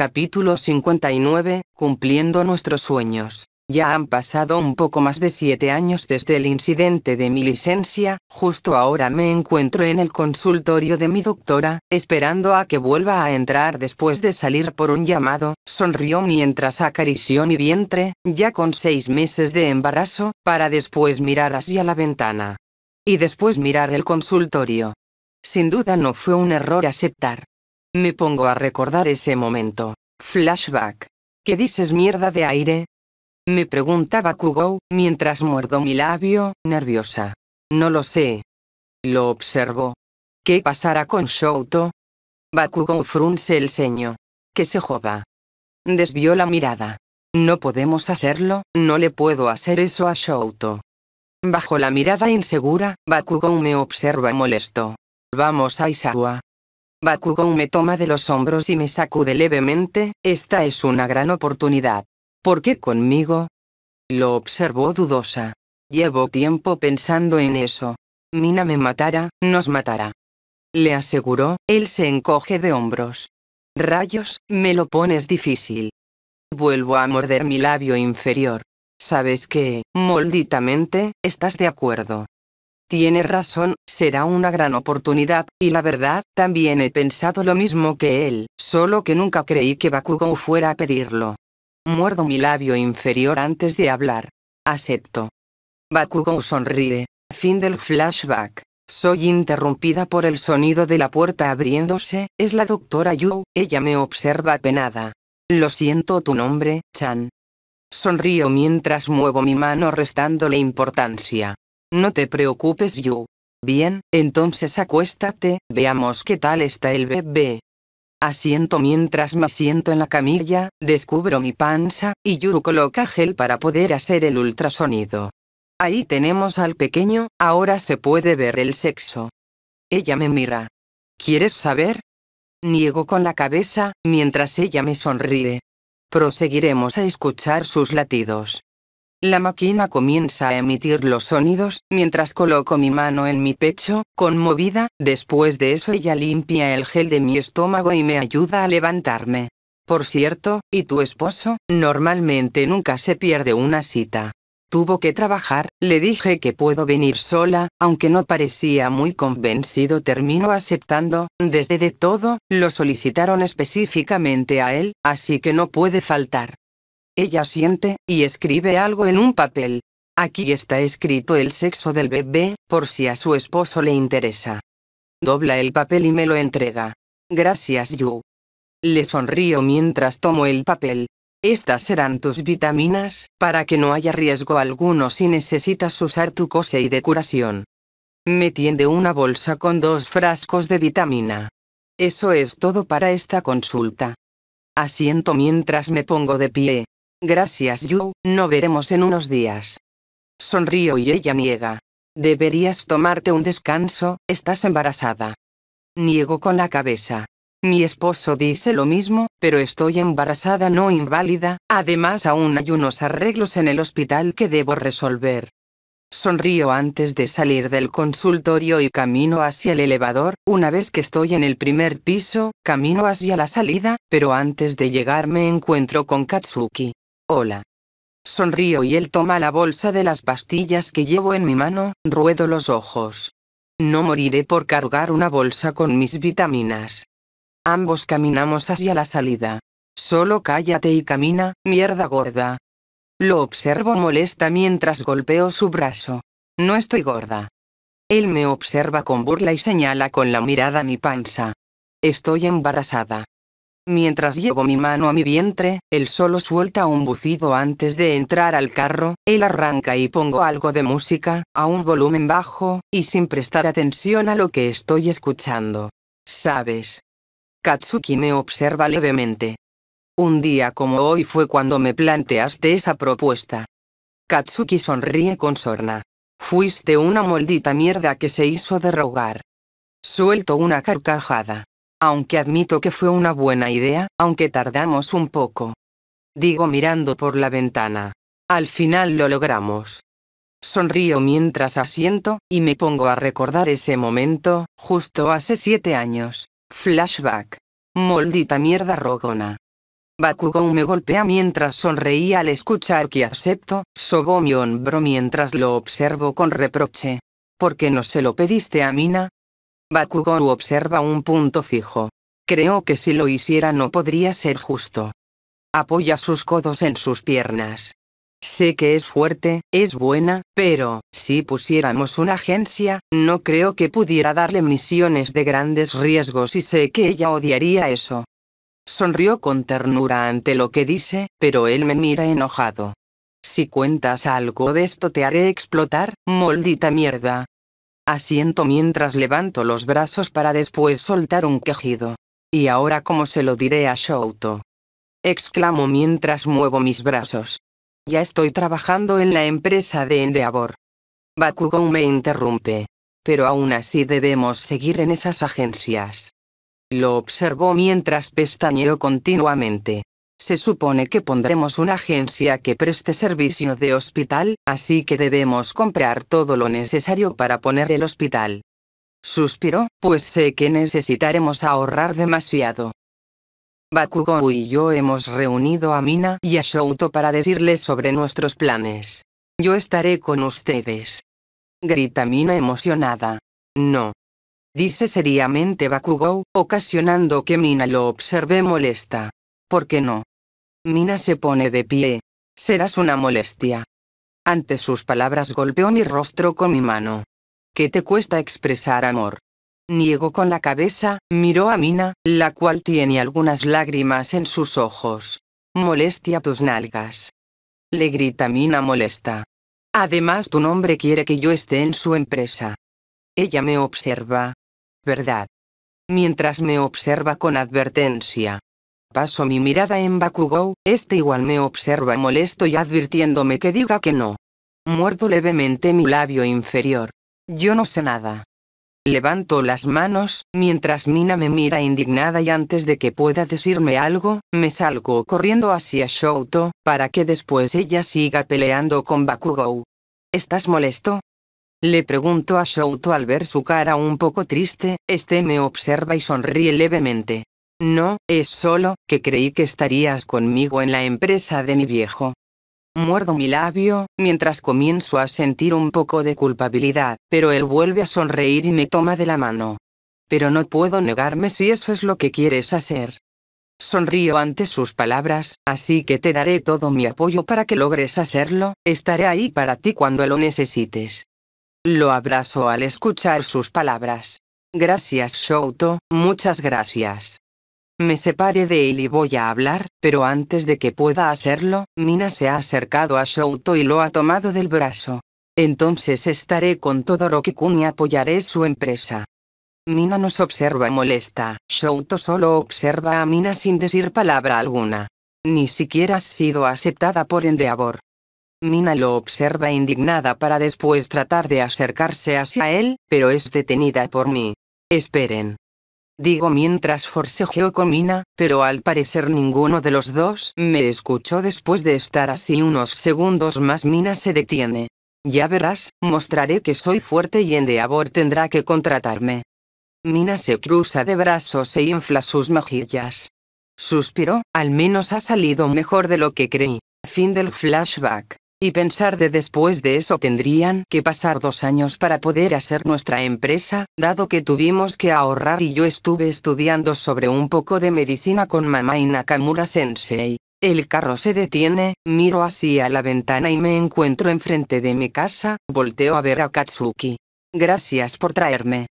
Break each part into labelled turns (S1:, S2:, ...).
S1: Capítulo 59, Cumpliendo nuestros sueños. Ya han pasado un poco más de siete años desde el incidente de mi licencia, justo ahora me encuentro en el consultorio de mi doctora, esperando a que vuelva a entrar después de salir por un llamado, sonrió mientras acarició mi vientre, ya con seis meses de embarazo, para después mirar hacia la ventana. Y después mirar el consultorio. Sin duda no fue un error aceptar me pongo a recordar ese momento. Flashback. ¿Qué dices mierda de aire? Me pregunta Bakugou, mientras muerdo mi labio, nerviosa. No lo sé. Lo observo. ¿Qué pasará con Shouto? Bakugou frunce el ceño. Que se joda. Desvió la mirada. No podemos hacerlo, no le puedo hacer eso a Shouto. Bajo la mirada insegura, Bakugou me observa molesto. Vamos a Isawa. Bakugou me toma de los hombros y me sacude levemente, esta es una gran oportunidad. ¿Por qué conmigo? Lo observó dudosa. Llevo tiempo pensando en eso. Mina me matará, nos matará. Le aseguró, él se encoge de hombros. Rayos, me lo pones difícil. Vuelvo a morder mi labio inferior. ¿Sabes que Molditamente, estás de acuerdo. Tiene razón, será una gran oportunidad, y la verdad, también he pensado lo mismo que él, solo que nunca creí que Bakugou fuera a pedirlo. Muerdo mi labio inferior antes de hablar. Acepto. Bakugou sonríe. Fin del flashback. Soy interrumpida por el sonido de la puerta abriéndose, es la doctora Yu, ella me observa penada. Lo siento tu nombre, Chan. Sonrío mientras muevo mi mano restándole importancia. No te preocupes, Yu. Bien, entonces acuéstate, veamos qué tal está el bebé. Asiento mientras me siento en la camilla, descubro mi panza, y Yu coloca gel para poder hacer el ultrasonido. Ahí tenemos al pequeño, ahora se puede ver el sexo. Ella me mira. ¿Quieres saber? Niego con la cabeza, mientras ella me sonríe. Proseguiremos a escuchar sus latidos. La máquina comienza a emitir los sonidos, mientras coloco mi mano en mi pecho, conmovida, después de eso ella limpia el gel de mi estómago y me ayuda a levantarme. Por cierto, y tu esposo, normalmente nunca se pierde una cita. Tuvo que trabajar, le dije que puedo venir sola, aunque no parecía muy convencido terminó aceptando, desde de todo, lo solicitaron específicamente a él, así que no puede faltar. Ella siente y escribe algo en un papel. Aquí está escrito el sexo del bebé, por si a su esposo le interesa. Dobla el papel y me lo entrega. Gracias, Yu. Le sonrío mientras tomo el papel. Estas serán tus vitaminas, para que no haya riesgo alguno si necesitas usar tu cose y de curación. Me tiende una bolsa con dos frascos de vitamina. Eso es todo para esta consulta. Asiento mientras me pongo de pie. Gracias Yu, no veremos en unos días. Sonrío y ella niega. Deberías tomarte un descanso, estás embarazada. Niego con la cabeza. Mi esposo dice lo mismo, pero estoy embarazada no inválida, además aún hay unos arreglos en el hospital que debo resolver. Sonrío antes de salir del consultorio y camino hacia el elevador, una vez que estoy en el primer piso, camino hacia la salida, pero antes de llegar me encuentro con Katsuki. Hola. Sonrío y él toma la bolsa de las pastillas que llevo en mi mano, ruedo los ojos. No moriré por cargar una bolsa con mis vitaminas. Ambos caminamos hacia la salida. Solo cállate y camina, mierda gorda. Lo observo molesta mientras golpeo su brazo. No estoy gorda. Él me observa con burla y señala con la mirada mi panza. Estoy embarazada. Mientras llevo mi mano a mi vientre, él solo suelta un bufido antes de entrar al carro, él arranca y pongo algo de música, a un volumen bajo, y sin prestar atención a lo que estoy escuchando. ¿Sabes? Katsuki me observa levemente. Un día como hoy fue cuando me planteaste esa propuesta. Katsuki sonríe con sorna. Fuiste una maldita mierda que se hizo de rogar. Suelto una carcajada aunque admito que fue una buena idea, aunque tardamos un poco. Digo mirando por la ventana. Al final lo logramos. Sonrío mientras asiento, y me pongo a recordar ese momento, justo hace siete años. Flashback. Maldita mierda rogona. Bakugou me golpea mientras sonreía al escuchar que acepto, sobó mi hombro mientras lo observo con reproche. ¿Por qué no se lo pediste a Mina? Bakugou observa un punto fijo. Creo que si lo hiciera no podría ser justo. Apoya sus codos en sus piernas. Sé que es fuerte, es buena, pero, si pusiéramos una agencia, no creo que pudiera darle misiones de grandes riesgos y sé que ella odiaría eso. Sonrió con ternura ante lo que dice, pero él me mira enojado. Si cuentas algo de esto te haré explotar, maldita mierda asiento mientras levanto los brazos para después soltar un quejido. ¿Y ahora cómo se lo diré a Shouto? exclamo mientras muevo mis brazos. Ya estoy trabajando en la empresa de Endeavor. Bakugou me interrumpe. Pero aún así debemos seguir en esas agencias. Lo observó mientras pestañeo continuamente. Se supone que pondremos una agencia que preste servicio de hospital, así que debemos comprar todo lo necesario para poner el hospital. Suspiró, pues sé que necesitaremos ahorrar demasiado. Bakugou y yo hemos reunido a Mina y a Shouto para decirles sobre nuestros planes. Yo estaré con ustedes. Grita Mina emocionada. No. Dice seriamente Bakugou, ocasionando que Mina lo observe molesta. ¿Por qué no? Mina se pone de pie. Serás una molestia. Ante sus palabras golpeó mi rostro con mi mano. ¿Qué te cuesta expresar amor? Niego con la cabeza, miró a Mina, la cual tiene algunas lágrimas en sus ojos. Molestia tus nalgas. Le grita Mina molesta. Además tu nombre quiere que yo esté en su empresa. Ella me observa. ¿Verdad? Mientras me observa con advertencia. Paso mi mirada en Bakugou, este igual me observa molesto y advirtiéndome que diga que no. Muerdo levemente mi labio inferior. Yo no sé nada. Levanto las manos, mientras Mina me mira indignada y antes de que pueda decirme algo, me salgo corriendo hacia Shouto, para que después ella siga peleando con Bakugou. ¿Estás molesto? Le pregunto a Shouto al ver su cara un poco triste, este me observa y sonríe levemente. No, es solo, que creí que estarías conmigo en la empresa de mi viejo. Muerdo mi labio, mientras comienzo a sentir un poco de culpabilidad, pero él vuelve a sonreír y me toma de la mano. Pero no puedo negarme si eso es lo que quieres hacer. Sonrío ante sus palabras, así que te daré todo mi apoyo para que logres hacerlo, estaré ahí para ti cuando lo necesites. Lo abrazo al escuchar sus palabras. Gracias Shouto, muchas gracias me separe de él y voy a hablar, pero antes de que pueda hacerlo, Mina se ha acercado a Shouto y lo ha tomado del brazo. Entonces estaré con todo Rokikun y apoyaré su empresa. Mina nos observa molesta, Shouto solo observa a Mina sin decir palabra alguna. Ni siquiera ha sido aceptada por Endeavor. Mina lo observa indignada para después tratar de acercarse hacia él, pero es detenida por mí. Esperen digo mientras forcejeo con Mina, pero al parecer ninguno de los dos me escuchó después de estar así unos segundos más Mina se detiene. Ya verás, mostraré que soy fuerte y Endeavor tendrá que contratarme. Mina se cruza de brazos e infla sus mejillas. Suspiró, al menos ha salido mejor de lo que creí. Fin del flashback. Y pensar de después de eso tendrían que pasar dos años para poder hacer nuestra empresa, dado que tuvimos que ahorrar y yo estuve estudiando sobre un poco de medicina con mamá y Nakamura Sensei. El carro se detiene, miro hacia la ventana y me encuentro enfrente de mi casa, volteo a ver a Katsuki. Gracias por traerme.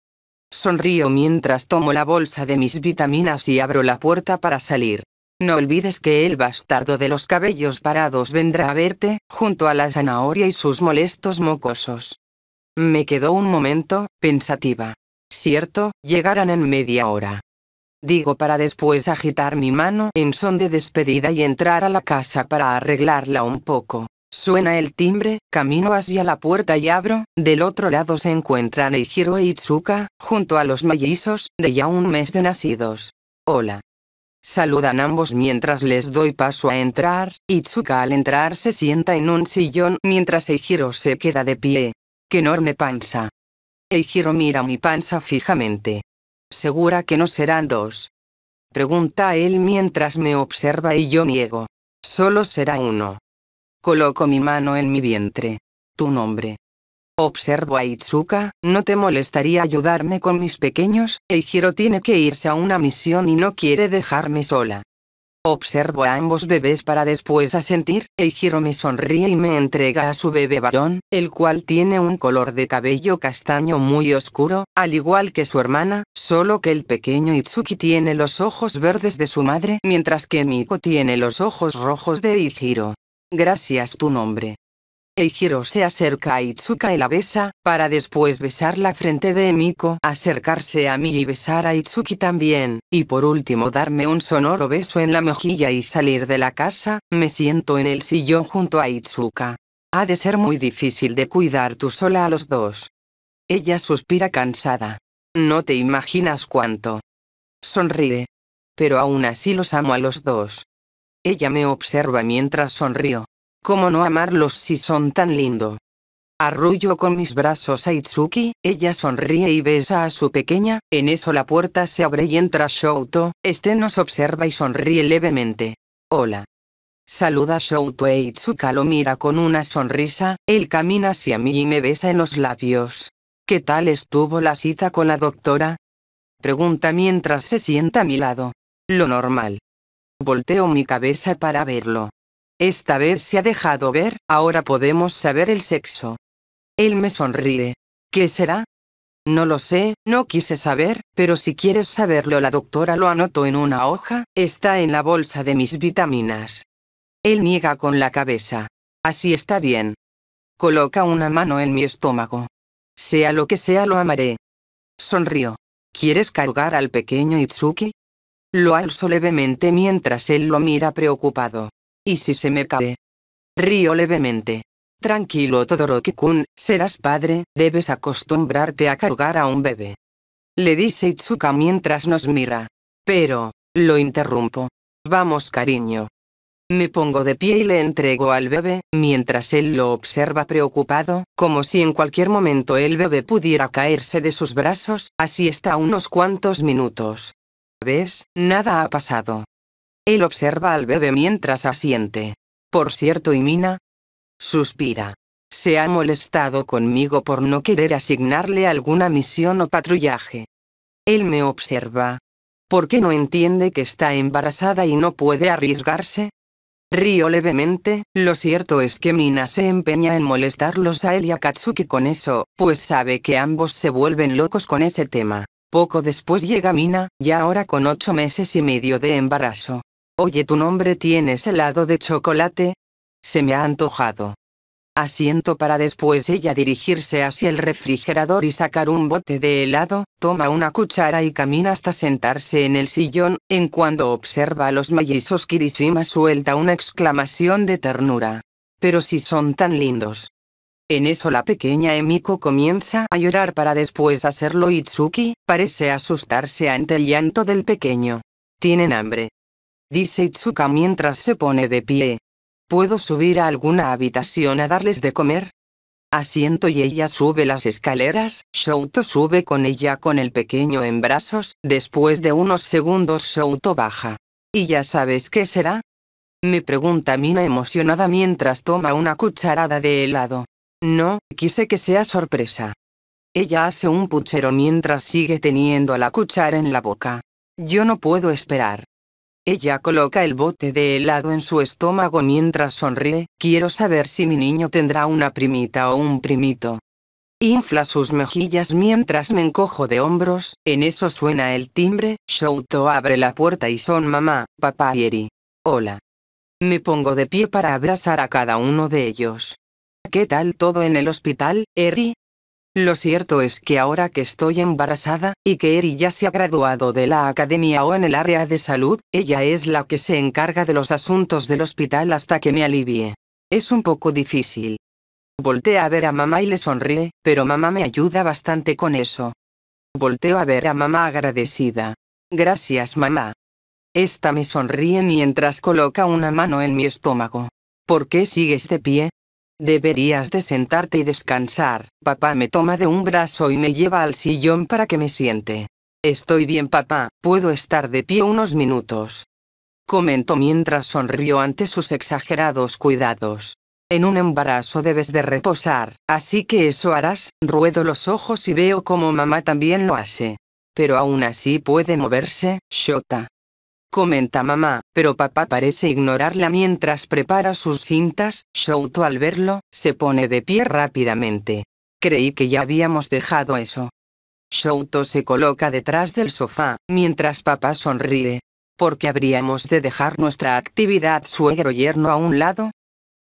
S1: Sonrío mientras tomo la bolsa de mis vitaminas y abro la puerta para salir. No olvides que el bastardo de los cabellos parados vendrá a verte, junto a la zanahoria y sus molestos mocosos. Me quedó un momento, pensativa. Cierto, llegarán en media hora. Digo para después agitar mi mano en son de despedida y entrar a la casa para arreglarla un poco. Suena el timbre, camino hacia la puerta y abro, del otro lado se encuentran Eijiro e Itsuka, junto a los mellizos, de ya un mes de nacidos. Hola, Saludan ambos mientras les doy paso a entrar, Itsuka al entrar se sienta en un sillón mientras Eijiro se queda de pie. ¡Qué enorme panza! Eijiro mira mi panza fijamente. ¿Segura que no serán dos? Pregunta él mientras me observa y yo niego. Solo será uno. Coloco mi mano en mi vientre. Tu nombre. Observo a Itsuka, ¿no te molestaría ayudarme con mis pequeños? Eijiro tiene que irse a una misión y no quiere dejarme sola. Observo a ambos bebés para después asentir, Eijiro me sonríe y me entrega a su bebé varón, el cual tiene un color de cabello castaño muy oscuro, al igual que su hermana, solo que el pequeño Itsuki tiene los ojos verdes de su madre, mientras que Miko tiene los ojos rojos de Eijiro. Gracias tu nombre. Eijiro se acerca a Itsuka y la besa, para después besar la frente de Emiko, acercarse a mí y besar a Itsuki también, y por último darme un sonoro beso en la mejilla y salir de la casa, me siento en el sillón junto a Itsuka. Ha de ser muy difícil de cuidar tú sola a los dos. Ella suspira cansada. No te imaginas cuánto. Sonríe. Pero aún así los amo a los dos. Ella me observa mientras sonrío. ¿Cómo no amarlos si son tan lindo? Arrullo con mis brazos a Itsuki, ella sonríe y besa a su pequeña, en eso la puerta se abre y entra Shouto, este nos observa y sonríe levemente. Hola. Saluda Shouto e Itsuka lo mira con una sonrisa, él camina hacia mí y me besa en los labios. ¿Qué tal estuvo la cita con la doctora? Pregunta mientras se sienta a mi lado. Lo normal. Volteo mi cabeza para verlo. Esta vez se ha dejado ver, ahora podemos saber el sexo. Él me sonríe. ¿Qué será? No lo sé, no quise saber, pero si quieres saberlo la doctora lo anotó en una hoja, está en la bolsa de mis vitaminas. Él niega con la cabeza. Así está bien. Coloca una mano en mi estómago. Sea lo que sea lo amaré. Sonrió. ¿Quieres cargar al pequeño Itsuki? Lo alzo levemente mientras él lo mira preocupado y si se me cae. Río levemente. Tranquilo Todoroki-kun, serás padre, debes acostumbrarte a cargar a un bebé. Le dice Itsuka mientras nos mira. Pero, lo interrumpo. Vamos cariño. Me pongo de pie y le entrego al bebé, mientras él lo observa preocupado, como si en cualquier momento el bebé pudiera caerse de sus brazos, así está unos cuantos minutos. ¿Ves? Nada ha pasado. Él observa al bebé mientras asiente. Por cierto, y Mina suspira. Se ha molestado conmigo por no querer asignarle alguna misión o patrullaje. Él me observa. ¿Por qué no entiende que está embarazada y no puede arriesgarse? Río levemente, lo cierto es que Mina se empeña en molestarlos a él y a Katsuki con eso, pues sabe que ambos se vuelven locos con ese tema. Poco después llega Mina, ya ahora con ocho meses y medio de embarazo. Oye, tu nombre tienes helado de chocolate. Se me ha antojado. Asiento para después ella dirigirse hacia el refrigerador y sacar un bote de helado, toma una cuchara y camina hasta sentarse en el sillón, en cuando observa a los mellizos Kirishima suelta una exclamación de ternura. Pero si son tan lindos. En eso la pequeña Emiko comienza a llorar para después hacerlo Itsuki, parece asustarse ante el llanto del pequeño. Tienen hambre dice Itsuka mientras se pone de pie. ¿Puedo subir a alguna habitación a darles de comer? Asiento y ella sube las escaleras, Shouto sube con ella con el pequeño en brazos, después de unos segundos Shouto baja. ¿Y ya sabes qué será? Me pregunta Mina emocionada mientras toma una cucharada de helado. No, quise que sea sorpresa. Ella hace un puchero mientras sigue teniendo la cuchara en la boca. Yo no puedo esperar. Ella coloca el bote de helado en su estómago mientras sonríe, quiero saber si mi niño tendrá una primita o un primito. Infla sus mejillas mientras me encojo de hombros, en eso suena el timbre, Shouto abre la puerta y son mamá, papá y Eri. Hola. Me pongo de pie para abrazar a cada uno de ellos. ¿Qué tal todo en el hospital, Eri? Lo cierto es que ahora que estoy embarazada, y que Eri ya se ha graduado de la academia o en el área de salud, ella es la que se encarga de los asuntos del hospital hasta que me alivie. Es un poco difícil. Voltea a ver a mamá y le sonríe, pero mamá me ayuda bastante con eso. Volteo a ver a mamá agradecida. Gracias mamá. Esta me sonríe mientras coloca una mano en mi estómago. ¿Por qué sigue este pie? Deberías de sentarte y descansar. Papá me toma de un brazo y me lleva al sillón para que me siente. Estoy bien papá, puedo estar de pie unos minutos. Comentó mientras sonrió ante sus exagerados cuidados. En un embarazo debes de reposar, así que eso harás, ruedo los ojos y veo como mamá también lo hace. Pero aún así puede moverse, Shota comenta mamá, pero papá parece ignorarla mientras prepara sus cintas, Shouto al verlo, se pone de pie rápidamente. Creí que ya habíamos dejado eso. Shouto se coloca detrás del sofá, mientras papá sonríe. ¿Por qué habríamos de dejar nuestra actividad suegro yerno a un lado?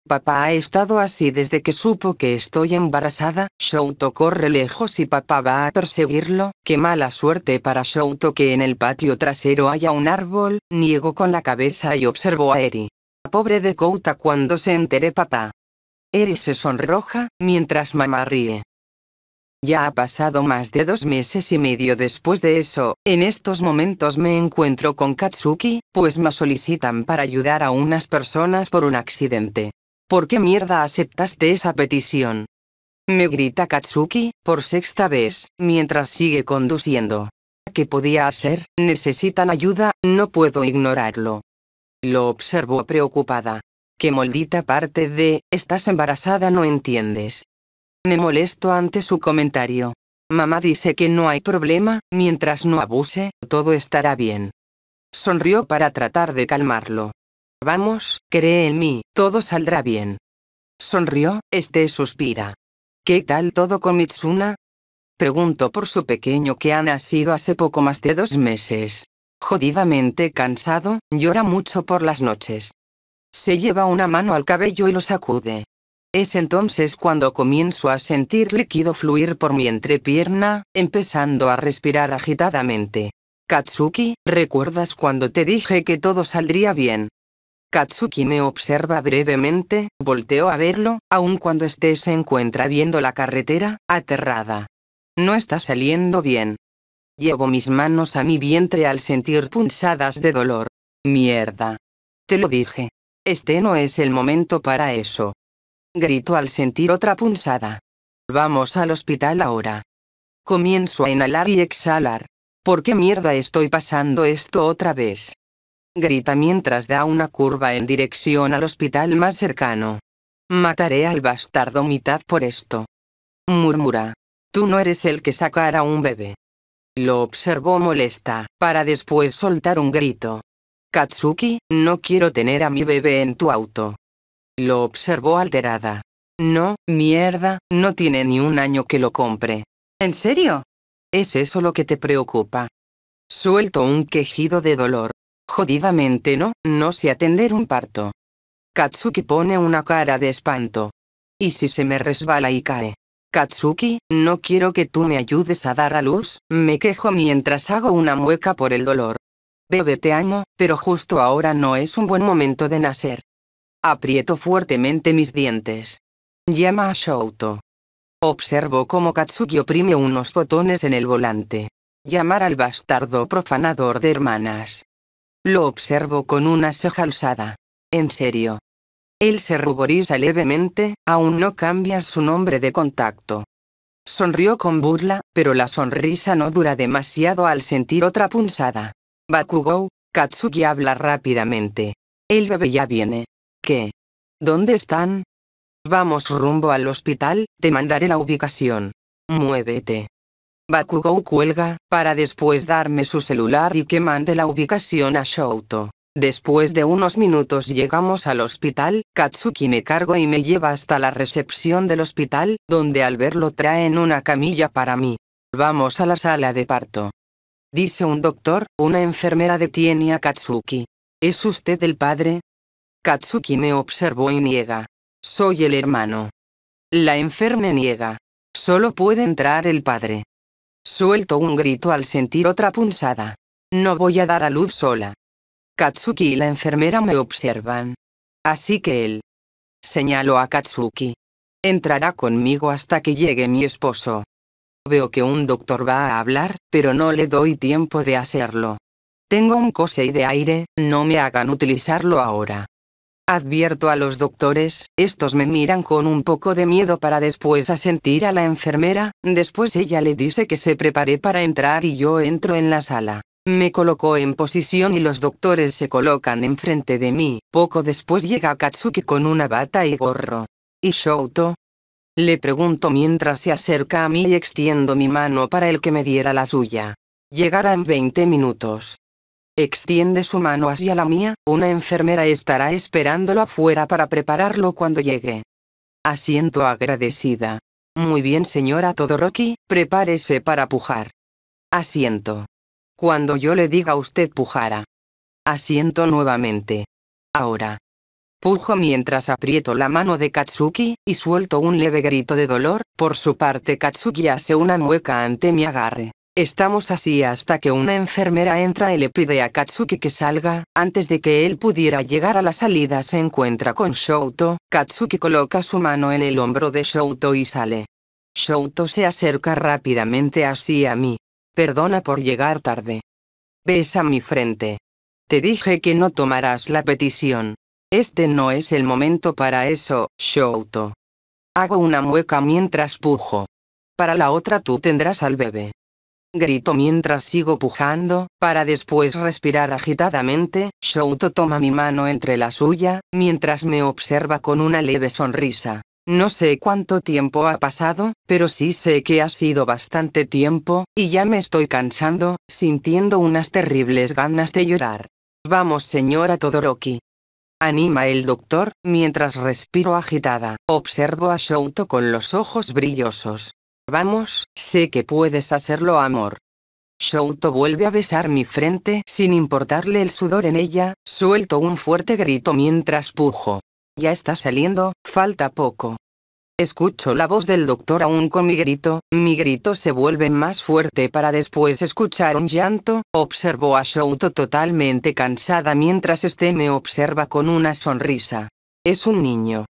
S1: Papá ha estado así desde que supo que estoy embarazada, Shouto corre lejos y papá va a perseguirlo, qué mala suerte para Shouto que en el patio trasero haya un árbol, niego con la cabeza y observo a Eri. Pobre de Kouta cuando se entere papá. Eri se sonroja, mientras mamá ríe. Ya ha pasado más de dos meses y medio después de eso, en estos momentos me encuentro con Katsuki, pues me solicitan para ayudar a unas personas por un accidente. ¿Por qué mierda aceptaste esa petición? Me grita Katsuki, por sexta vez, mientras sigue conduciendo. ¿Qué podía hacer? Necesitan ayuda, no puedo ignorarlo. Lo observo preocupada. ¿Qué maldita parte de, estás embarazada no entiendes? Me molesto ante su comentario. Mamá dice que no hay problema, mientras no abuse, todo estará bien. Sonrió para tratar de calmarlo. Vamos, cree en mí, todo saldrá bien. Sonrió, este suspira. ¿Qué tal todo con Mitsuna? Preguntó por su pequeño que ha nacido hace poco más de dos meses. Jodidamente cansado, llora mucho por las noches. Se lleva una mano al cabello y lo sacude. Es entonces cuando comienzo a sentir líquido fluir por mi entrepierna, empezando a respirar agitadamente. Katsuki, ¿recuerdas cuando te dije que todo saldría bien? Katsuki me observa brevemente, volteo a verlo, aun cuando este se encuentra viendo la carretera, aterrada. No está saliendo bien. Llevo mis manos a mi vientre al sentir punzadas de dolor. Mierda. Te lo dije. Este no es el momento para eso. Grito al sentir otra punzada. Vamos al hospital ahora. Comienzo a inhalar y exhalar. ¿Por qué mierda estoy pasando esto otra vez? grita mientras da una curva en dirección al hospital más cercano. Mataré al bastardo mitad por esto. Murmura. Tú no eres el que sacará un bebé. Lo observó molesta, para después soltar un grito. Katsuki, no quiero tener a mi bebé en tu auto. Lo observó alterada. No, mierda, no tiene ni un año que lo compre. ¿En serio? ¿Es eso lo que te preocupa? Suelto un quejido de dolor, Jodidamente no, no sé atender un parto. Katsuki pone una cara de espanto. ¿Y si se me resbala y cae? Katsuki, no quiero que tú me ayudes a dar a luz, me quejo mientras hago una mueca por el dolor. Bebe te amo, pero justo ahora no es un buen momento de nacer. Aprieto fuertemente mis dientes. Llama a Shouto. Observo cómo Katsuki oprime unos botones en el volante. Llamar al bastardo profanador de hermanas. Lo observo con una ceja alzada. En serio. Él se ruboriza levemente, aún no cambia su nombre de contacto. Sonrió con burla, pero la sonrisa no dura demasiado al sentir otra punzada. Bakugou, Katsuki habla rápidamente. El bebé ya viene. ¿Qué? ¿Dónde están? Vamos rumbo al hospital, te mandaré la ubicación. Muévete. Bakugou cuelga, para después darme su celular y que mande la ubicación a Shouto. Después de unos minutos llegamos al hospital, Katsuki me cargo y me lleva hasta la recepción del hospital, donde al verlo traen una camilla para mí. Vamos a la sala de parto. Dice un doctor, una enfermera detiene a Katsuki. ¿Es usted el padre? Katsuki me observó y niega. Soy el hermano. La enferme niega. Solo puede entrar el padre. Suelto un grito al sentir otra punzada. No voy a dar a luz sola. Katsuki y la enfermera me observan. Así que él. Señalo a Katsuki. Entrará conmigo hasta que llegue mi esposo. Veo que un doctor va a hablar, pero no le doy tiempo de hacerlo. Tengo un cosey de aire, no me hagan utilizarlo ahora. Advierto a los doctores, estos me miran con un poco de miedo para después asentir a la enfermera, después ella le dice que se prepare para entrar y yo entro en la sala. Me colocó en posición y los doctores se colocan enfrente de mí. Poco después llega Katsuki con una bata y gorro. ¿Y Shouto? Le pregunto mientras se acerca a mí y extiendo mi mano para el que me diera la suya. Llegará en 20 minutos. Extiende su mano hacia la mía, una enfermera estará esperándolo afuera para prepararlo cuando llegue. Asiento agradecida. Muy bien señora Todoroki, prepárese para pujar. Asiento. Cuando yo le diga a usted pujara. Asiento nuevamente. Ahora. Pujo mientras aprieto la mano de Katsuki, y suelto un leve grito de dolor, por su parte Katsuki hace una mueca ante mi agarre. Estamos así hasta que una enfermera entra y le pide a Katsuki que salga. Antes de que él pudiera llegar a la salida se encuentra con Shouto. Katsuki coloca su mano en el hombro de Shouto y sale. Shouto se acerca rápidamente así a mí. Perdona por llegar tarde. Besa mi frente. Te dije que no tomarás la petición. Este no es el momento para eso, Shouto. Hago una mueca mientras pujo. Para la otra tú tendrás al bebé grito mientras sigo pujando, para después respirar agitadamente, Shouto toma mi mano entre la suya, mientras me observa con una leve sonrisa. No sé cuánto tiempo ha pasado, pero sí sé que ha sido bastante tiempo, y ya me estoy cansando, sintiendo unas terribles ganas de llorar. Vamos señora Todoroki. Anima el doctor, mientras respiro agitada. Observo a Shouto con los ojos brillosos. Vamos, sé que puedes hacerlo, amor. Shouto vuelve a besar mi frente sin importarle el sudor en ella, suelto un fuerte grito mientras pujo. Ya está saliendo, falta poco. Escucho la voz del doctor aún con mi grito, mi grito se vuelve más fuerte para después escuchar un llanto, observo a Shouto totalmente cansada mientras este me observa con una sonrisa. Es un niño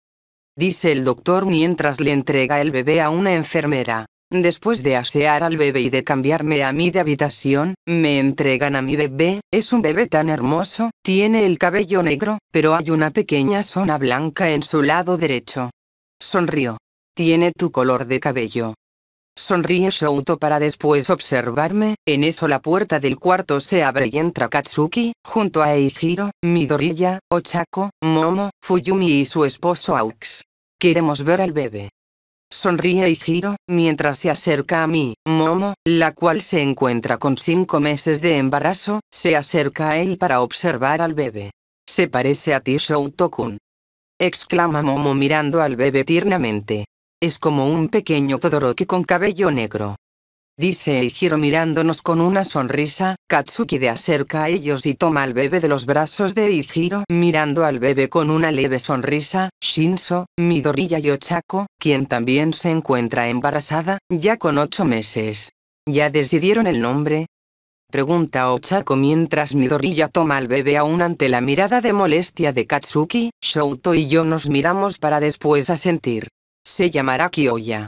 S1: dice el doctor mientras le entrega el bebé a una enfermera. Después de asear al bebé y de cambiarme a mí de habitación, me entregan a mi bebé, es un bebé tan hermoso, tiene el cabello negro, pero hay una pequeña zona blanca en su lado derecho. Sonrió. Tiene tu color de cabello. Sonríe Shouto para después observarme, en eso la puerta del cuarto se abre y entra Katsuki, junto a Eijiro, Midoriya, Ochako, Momo, Fuyumi y su esposo Aux. Queremos ver al bebé. Sonríe Eijiro, mientras se acerca a mí, Momo, la cual se encuentra con cinco meses de embarazo, se acerca a él para observar al bebé. Se parece a ti Shouto-kun. Exclama Momo mirando al bebé tiernamente. Es como un pequeño Todoroki con cabello negro. Dice Eijiro mirándonos con una sonrisa, Katsuki de acerca a ellos y toma al bebé de los brazos de Eijiro mirando al bebé con una leve sonrisa, Shinso, Midoriya y Ochako, quien también se encuentra embarazada, ya con ocho meses. ¿Ya decidieron el nombre? Pregunta Ochako mientras Midoriya toma al bebé aún ante la mirada de molestia de Katsuki, Shouto y yo nos miramos para después asentir. Se llamará Kiyoya.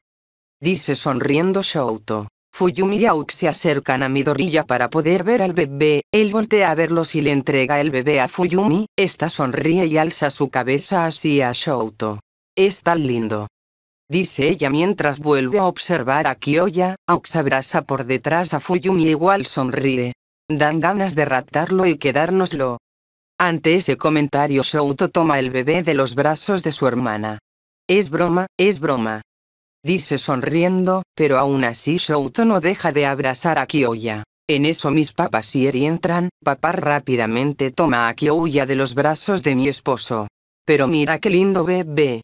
S1: Dice sonriendo Shouto. Fuyumi y Auk se acercan a Midorilla para poder ver al bebé, él voltea a verlos y le entrega el bebé a Fuyumi, esta sonríe y alza su cabeza hacia Shouto. Es tan lindo. Dice ella mientras vuelve a observar a Kiyoya, Aux abraza por detrás a Fuyumi igual sonríe. Dan ganas de raptarlo y quedárnoslo. Ante ese comentario Shouto toma el bebé de los brazos de su hermana. Es broma, es broma. Dice sonriendo, pero aún así Shouto no deja de abrazar a Kiyoya. En eso mis papas y Eri entran, papá rápidamente toma a Kiyoya de los brazos de mi esposo. Pero mira qué lindo bebé.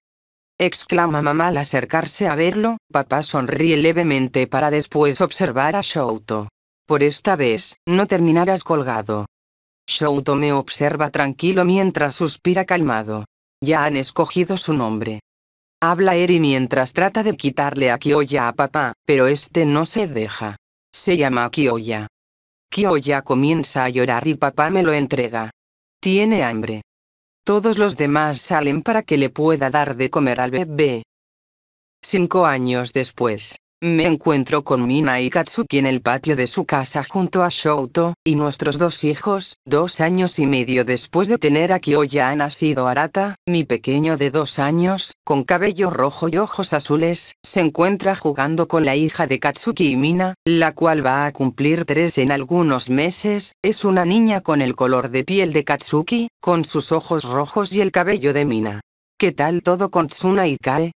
S1: Exclama mamá al acercarse a verlo, papá sonríe levemente para después observar a Shouto. Por esta vez, no terminarás colgado. Shouto me observa tranquilo mientras suspira calmado. Ya han escogido su nombre. Habla Eri mientras trata de quitarle a Kiyoya a papá, pero este no se deja. Se llama Kiyoya. Kiyoya comienza a llorar y papá me lo entrega. Tiene hambre. Todos los demás salen para que le pueda dar de comer al bebé. Cinco años después, me encuentro con Mina y Katsuki en el patio de su casa junto a Shouto, y nuestros dos hijos, dos años y medio después de tener a ya ha nacido Arata, mi pequeño de dos años, con cabello rojo y ojos azules, se encuentra jugando con la hija de Katsuki y Mina, la cual va a cumplir tres en algunos meses, es una niña con el color de piel de Katsuki, con sus ojos rojos y el cabello de Mina. ¿Qué tal todo con Tsuna y Kae?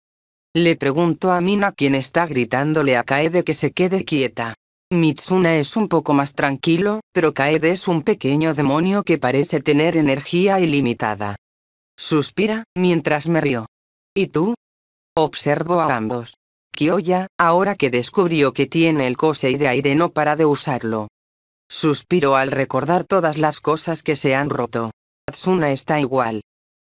S1: Le pregunto a Mina quien está gritándole a Kaede que se quede quieta. Mitsuna es un poco más tranquilo, pero Kaede es un pequeño demonio que parece tener energía ilimitada. Suspira, mientras me río. ¿Y tú? Observo a ambos. Kyoya, ahora que descubrió que tiene el y de aire no para de usarlo. Suspiro al recordar todas las cosas que se han roto. Atsuna está igual.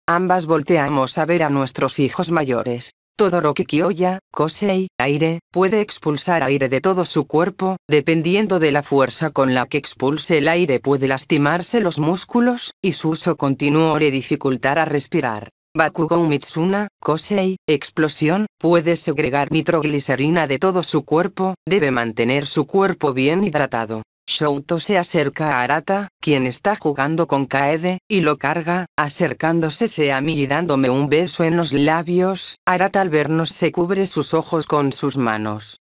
S1: Ambas volteamos a ver a nuestros hijos mayores. Todoroki Kioya, Kosei, aire, puede expulsar aire de todo su cuerpo, dependiendo de la fuerza con la que expulse el aire puede lastimarse los músculos, y su uso continuo le dificultará respirar. Bakugou Mitsuna, Kosei, explosión, puede segregar nitroglicerina de todo su cuerpo, debe mantener su cuerpo bien hidratado. Shouto se acerca a Arata, quien está jugando con Kaede, y lo carga, acercándose a mí y dándome un beso en los labios. Arata al vernos se cubre sus ojos con sus manos.